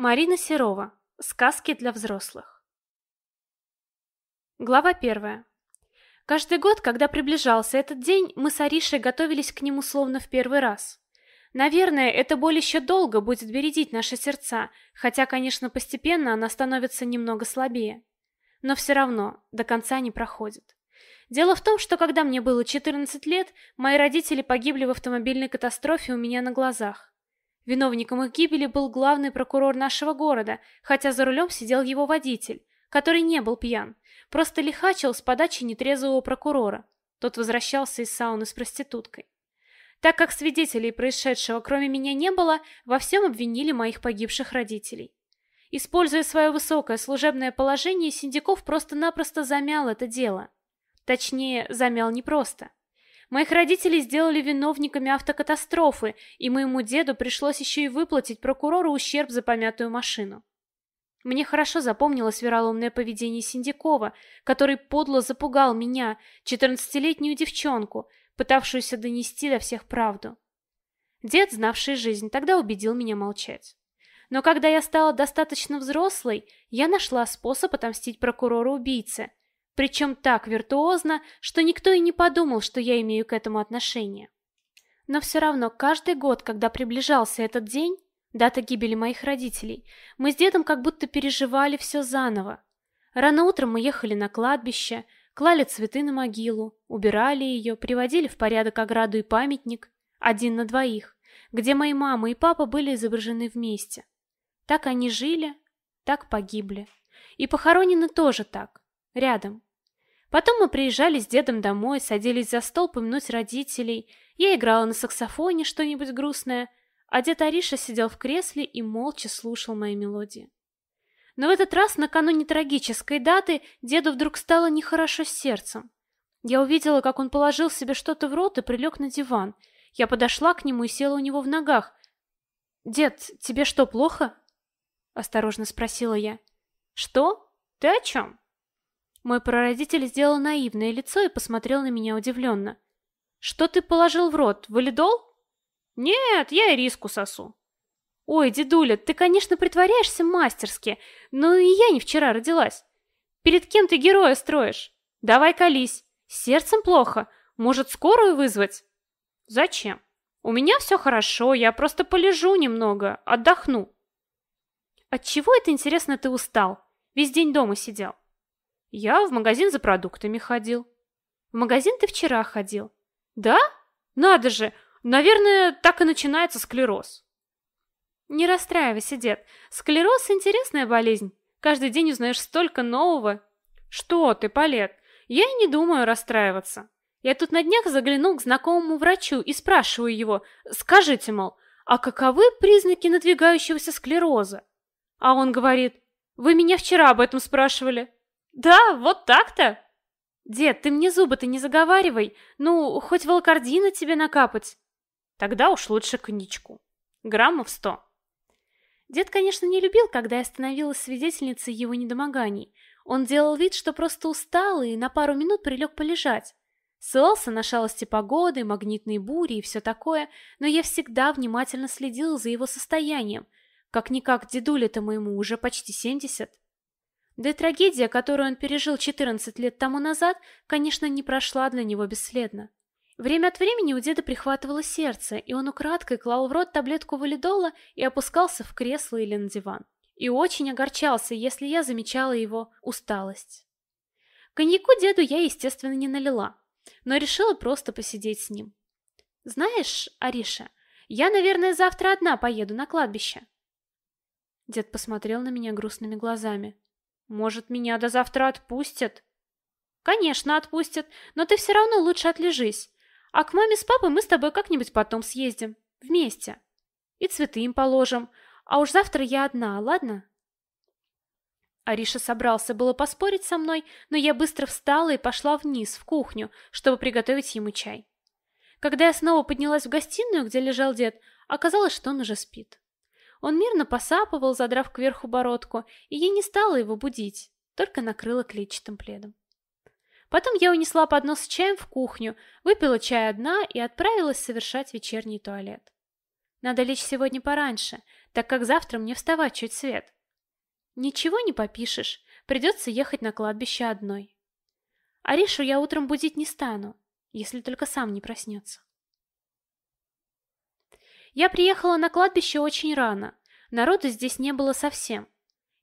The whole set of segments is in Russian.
Марина Серова. Сказки для взрослых. Глава первая. Каждый год, когда приближался этот день, мы с Аришей готовились к нему словно в первый раз. Наверное, эта боль еще долго будет бередить наши сердца, хотя, конечно, постепенно она становится немного слабее. Но все равно до конца не проходит. Дело в том, что когда мне было 14 лет, мои родители погибли в автомобильной катастрофе у меня на глазах. Виновником их гибели был главный прокурор нашего города, хотя за рулем сидел его водитель, который не был пьян, просто лихачил с подачи нетрезвого прокурора. Тот возвращался из сауны с проституткой. Так как свидетелей происшедшего кроме меня не было, во всем обвинили моих погибших родителей. Используя свое высокое служебное положение, Синдиков просто-напросто замял это дело. Точнее, замял не просто. Моих родителей сделали виновниками автокатастрофы, и моему деду пришлось еще и выплатить прокурору ущерб за помятую машину. Мне хорошо запомнилось вероломное поведение Синдикова, который подло запугал меня, четырнадцатилетнюю девчонку, пытавшуюся донести до всех правду. Дед, знавший жизнь, тогда убедил меня молчать. Но когда я стала достаточно взрослой, я нашла способ отомстить прокурору-убийце – причем так виртуозно, что никто и не подумал, что я имею к этому отношение. Но все равно каждый год, когда приближался этот день, дата гибели моих родителей, мы с дедом как будто переживали все заново. Рано утром мы ехали на кладбище, клали цветы на могилу, убирали ее, приводили в порядок ограду и памятник, один на двоих, где мои мама и папа были изображены вместе. Так они жили, так погибли. И похоронены тоже так рядом. Потом мы приезжали с дедом домой, садились за стол помянуть родителей. Я играла на саксофоне что-нибудь грустное, а дед Ариша сидел в кресле и молча слушал мои мелодии. Но в этот раз, накануне трагической даты, деду вдруг стало нехорошо с сердцем. Я увидела, как он положил себе что-то в рот и прилег на диван. Я подошла к нему и села у него в ногах. «Дед, тебе что, плохо?» — осторожно спросила я. «Что? Ты о чем?» Мой прародитель сделал наивное лицо и посмотрел на меня удивленно. «Что ты положил в рот? Валидол?» «Нет, я ириску сосу». «Ой, дедуля, ты, конечно, притворяешься мастерски, но и я не вчера родилась. Перед кем ты героя строишь? Давай колись. сердцем плохо. Может, скорую вызвать?» «Зачем? У меня все хорошо, я просто полежу немного, отдохну». «Отчего это, интересно, ты устал? Весь день дома сидел?» Я в магазин за продуктами ходил. В магазин ты вчера ходил. Да? Надо же. Наверное, так и начинается склероз. Не расстраивайся, дед. Склероз интересная болезнь. Каждый день узнаешь столько нового. Что ты, Палет? Я и не думаю расстраиваться. Я тут на днях заглянул к знакомому врачу и спрашиваю его: "Скажите, мол, а каковы признаки надвигающегося склероза?" А он говорит: "Вы меня вчера об этом спрашивали". Да, вот так-то. Дед, ты мне зубы-то не заговаривай. Ну, хоть волокордина тебе накапать. Тогда уж лучше коньячку. Граммов сто. Дед, конечно, не любил, когда я становилась свидетельницей его недомоганий. Он делал вид, что просто устал и на пару минут прилег полежать. Ссылался на шалости погоды, магнитные бури и все такое, но я всегда внимательно следила за его состоянием. Как-никак дедуля-то моему уже почти семьдесят. Да и трагедия, которую он пережил 14 лет тому назад, конечно, не прошла для него бесследно. Время от времени у деда прихватывало сердце, и он украдкой клал в рот таблетку валидола и опускался в кресло или на диван. И очень огорчался, если я замечала его усталость. Коньяку деду я, естественно, не налила, но решила просто посидеть с ним. «Знаешь, Ариша, я, наверное, завтра одна поеду на кладбище». Дед посмотрел на меня грустными глазами. Может, меня до завтра отпустят? Конечно, отпустят, но ты все равно лучше отлежись. А к маме с папой мы с тобой как-нибудь потом съездим. Вместе. И цветы им положим. А уж завтра я одна, ладно? Ариша собрался было поспорить со мной, но я быстро встала и пошла вниз, в кухню, чтобы приготовить ему чай. Когда я снова поднялась в гостиную, где лежал дед, оказалось, что он уже спит. Он мирно посапывал, задрав кверху бородку, и ей не стала его будить, только накрыла клетчатым пледом. Потом я унесла поднос с чаем в кухню, выпила чай одна и отправилась совершать вечерний туалет. Надо лечь сегодня пораньше, так как завтра мне вставать чуть свет. Ничего не попишешь, придется ехать на кладбище одной. Аришу я утром будить не стану, если только сам не проснется. Я приехала на кладбище очень рано. Народу здесь не было совсем.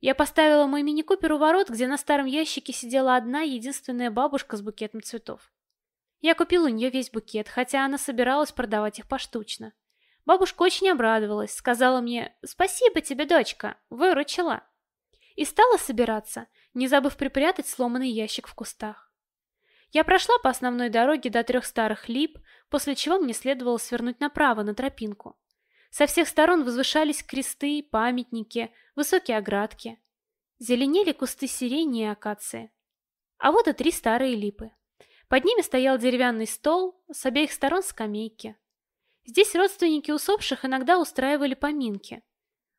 Я поставила мой мини-купер у ворот, где на старом ящике сидела одна единственная бабушка с букетом цветов. Я купила у нее весь букет, хотя она собиралась продавать их поштучно. Бабушка очень обрадовалась, сказала мне «Спасибо тебе, дочка, выручила». И стала собираться, не забыв припрятать сломанный ящик в кустах. Я прошла по основной дороге до трех старых лип, после чего мне следовало свернуть направо на тропинку. Со всех сторон возвышались кресты, памятники, высокие оградки. Зеленели кусты сирени и акации. А вот и три старые липы. Под ними стоял деревянный стол, с обеих сторон скамейки. Здесь родственники усопших иногда устраивали поминки.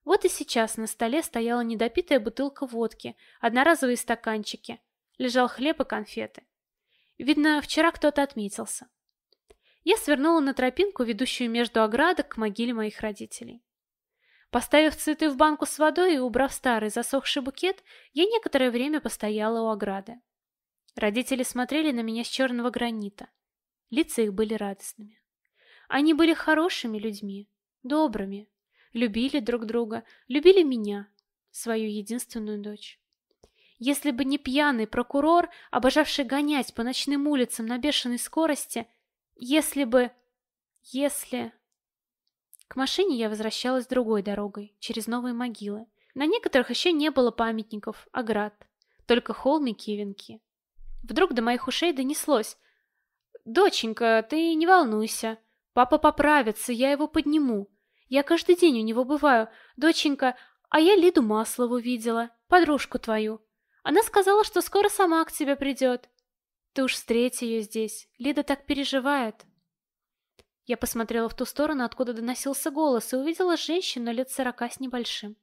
Вот и сейчас на столе стояла недопитая бутылка водки, одноразовые стаканчики, лежал хлеб и конфеты. Видно, вчера кто-то отметился. Я свернула на тропинку, ведущую между оградок к могиле моих родителей. Поставив цветы в банку с водой и убрав старый засохший букет, я некоторое время постояла у ограды. Родители смотрели на меня с черного гранита. Лица их были радостными. Они были хорошими людьми, добрыми, любили друг друга, любили меня, свою единственную дочь. Если бы не пьяный прокурор, обожавший гонять по ночным улицам на бешеной скорости, если бы... если... К машине я возвращалась другой дорогой, через новые могилы. На некоторых еще не было памятников, оград, а только холмики и венки. Вдруг до моих ушей донеслось. «Доченька, ты не волнуйся. Папа поправится, я его подниму. Я каждый день у него бываю. Доченька, а я Лиду Маслову видела, подружку твою. Она сказала, что скоро сама к тебе придет. Ты уж встреть ее здесь. Лида так переживает. Я посмотрела в ту сторону, откуда доносился голос, и увидела женщину лет сорока с небольшим.